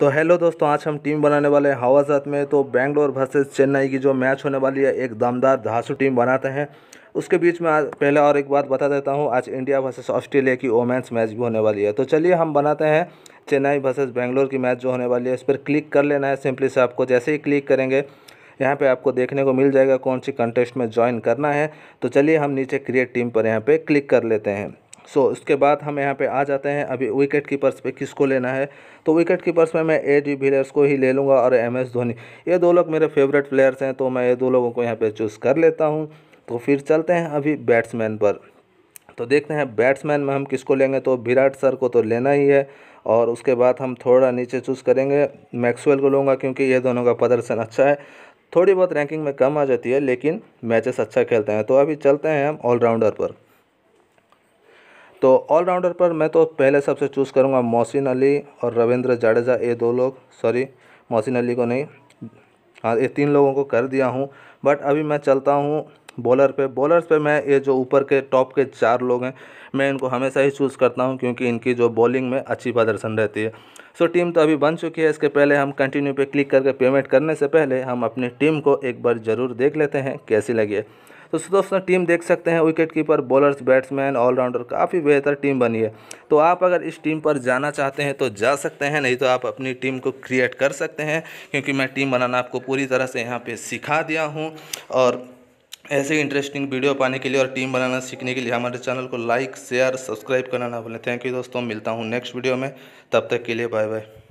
तो हेलो दोस्तों आज हम टीम बनाने वाले हैं हवासात में तो बैंगलोर वर्सेज चेन्नई की जो मैच होने वाली है एक दमदार धासु टीम बनाते हैं उसके बीच में आज पहले और एक बात बता देता हूँ आज इंडिया वर्सेज़ ऑस्ट्रेलिया की ओमेंस मैच भी होने वाली है तो चलिए हम बनाते हैं चेन्नई वर्सेज़ बेंगलोर की मैच जो होने वाली है इस पर क्लिक कर लेना है सिंपली से आपको जैसे ही क्लिक करेंगे यहाँ पर आपको देखने को मिल जाएगा कौन सी कंटेस्ट में ज्वाइन करना है तो चलिए हम नीचे क्रिएट टीम पर यहाँ पर क्लिक कर लेते हैं सो so, इसके बाद हम यहाँ पे आ जाते हैं अभी विकेट कीपर्स पे किसको लेना है तो विकेट कीपर्स में मैं ए डी विलियर्स को ही ले लूँगा और एम एस धोनी ये दो लोग मेरे फेवरेट प्लेयर्स हैं तो मैं ये दो लोगों को यहाँ पे चूज़ कर लेता हूँ तो फिर चलते हैं अभी बैट्समैन पर तो देखते हैं बैट्समैन में हम किसको लेंगे तो विराट सर को तो लेना ही है और उसके बाद हम थोड़ा नीचे चूज़ करेंगे मैक्सवेल को लूँगा क्योंकि ये दोनों का प्रदर्शन अच्छा है थोड़ी बहुत रैंकिंग में कम आ जाती है लेकिन मैचेस अच्छा खेलते हैं तो अभी चलते हैं हम ऑलराउंडर पर तो ऑलराउंडर पर मैं तो पहले सबसे चूज़ करूँगा मोहसिन अली और रविंद्र जाडेजा ये दो लोग सॉरी मोहसिन अली को नहीं हाँ ये तीन लोगों को कर दिया हूँ बट अभी मैं चलता हूँ बॉलर पे बॉलर्स पे मैं ये जो ऊपर के टॉप के चार लोग हैं मैं इनको हमेशा ही चूज़ करता हूँ क्योंकि इनकी जो बॉलिंग में अच्छी प्रदर्शन रहती है सो so, टीम तो अभी बन चुकी है इसके पहले हम कंटिन्यू पे क्लिक करके पेमेंट करने से पहले हम अपनी टीम को एक बार ज़रूर देख लेते हैं कैसी लगी है तो दोस्तों टीम देख सकते हैं wicket keeper bowlers batsman allrounder काफ़ी बेहतर टीम बनी है तो आप अगर इस टीम पर जाना चाहते हैं तो जा सकते हैं नहीं तो आप अपनी टीम को क्रिएट कर सकते हैं क्योंकि मैं टीम बनाना आपको पूरी तरह से यहाँ पर सिखा दिया हूँ और ऐसे ही इंटरेस्टिंग वीडियो पाने के लिए और टीम बनाना सीखने के लिए हमारे चैनल को लाइक शेयर सब्सक्राइब करना ना भूलें थैंक यू दोस्तों मिलता हूँ नेक्स्ट वीडियो में तब तक के लिए बाय बाय